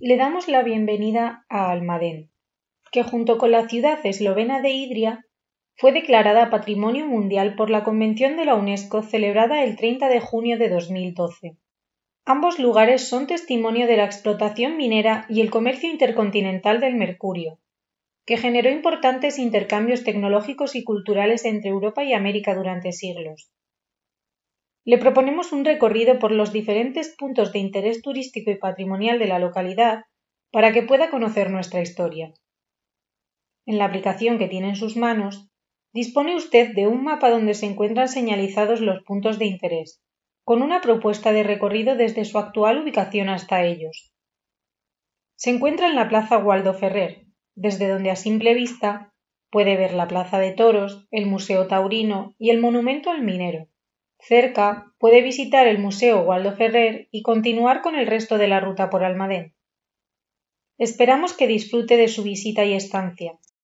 Le damos la bienvenida a Almadén, que junto con la ciudad eslovena de Idria fue declarada Patrimonio Mundial por la Convención de la UNESCO celebrada el 30 de junio de 2012. Ambos lugares son testimonio de la explotación minera y el comercio intercontinental del mercurio, que generó importantes intercambios tecnológicos y culturales entre Europa y América durante siglos. Le proponemos un recorrido por los diferentes puntos de interés turístico y patrimonial de la localidad para que pueda conocer nuestra historia. En la aplicación que tiene en sus manos, dispone usted de un mapa donde se encuentran señalizados los puntos de interés, con una propuesta de recorrido desde su actual ubicación hasta ellos. Se encuentra en la Plaza Waldo Ferrer, desde donde a simple vista puede ver la Plaza de Toros, el Museo Taurino y el Monumento al Minero. Cerca, puede visitar el Museo Waldo Ferrer y continuar con el resto de la ruta por Almadén. Esperamos que disfrute de su visita y estancia.